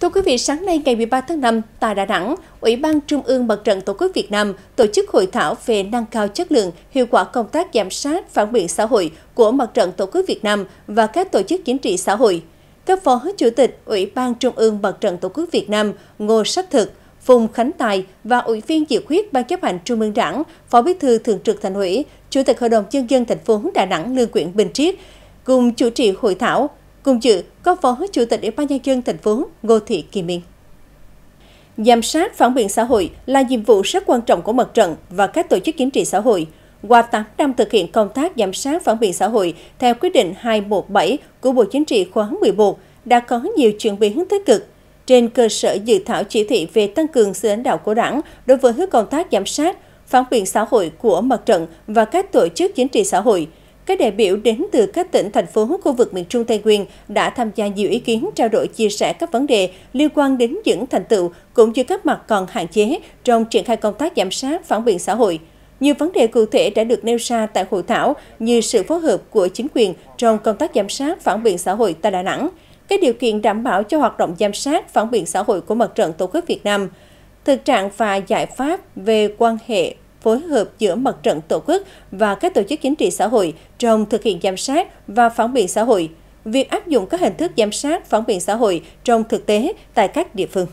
Thưa quý vị, sáng nay ngày 13 tháng 5 tại Đà Nẵng, Ủy ban Trung ương Mặt trận Tổ quốc Việt Nam tổ chức hội thảo về nâng cao chất lượng, hiệu quả công tác giám sát phản biện xã hội của Mặt trận Tổ quốc Việt Nam và các tổ chức chính trị xã hội. Các phó chủ tịch Ủy ban Trung ương Mặt trận Tổ quốc Việt Nam Ngô Sách Thực, Phùng Khánh Tài và Ủy viên dự khuyết Ban chấp hành Trung ương Đảng, Phó Bí thư Thường trực Thành ủy, Chủ tịch Hội đồng nhân dân thành phố Đà Nẵng Lương Quyện Bình Triết cùng chủ trì hội thảo Cùng dự có Phó Chủ tịch Ủy ban Nhân dân thành phố Ngô Thị Kỳ Minh. Giám sát phản biện xã hội là nhiệm vụ rất quan trọng của mặt trận và các tổ chức chính trị xã hội. Qua 8 năm thực hiện công tác giám sát phản biện xã hội theo quyết định 217 của Bộ Chính trị khóa 11 đã có nhiều chuyển biến tích cực. Trên cơ sở dự thảo chỉ thị về tăng cường sự lãnh đạo của đảng đối với công tác giám sát, phản biện xã hội của mặt trận và các tổ chức chính trị xã hội – các đại biểu đến từ các tỉnh, thành phố, khu vực miền Trung Tây Nguyên đã tham gia nhiều ý kiến trao đổi chia sẻ các vấn đề liên quan đến những thành tựu cũng như các mặt còn hạn chế trong triển khai công tác giám sát phản biện xã hội. Nhiều vấn đề cụ thể đã được nêu ra tại hội thảo như sự phối hợp của chính quyền trong công tác giám sát phản biện xã hội tại Đà Nẵng, các điều kiện đảm bảo cho hoạt động giám sát phản biện xã hội của Mặt trận Tổ quốc Việt Nam, thực trạng và giải pháp về quan hệ phối hợp giữa mặt trận tổ quốc và các tổ chức chính trị xã hội trong thực hiện giám sát và phản biện xã hội, việc áp dụng các hình thức giám sát phản biện xã hội trong thực tế tại các địa phương.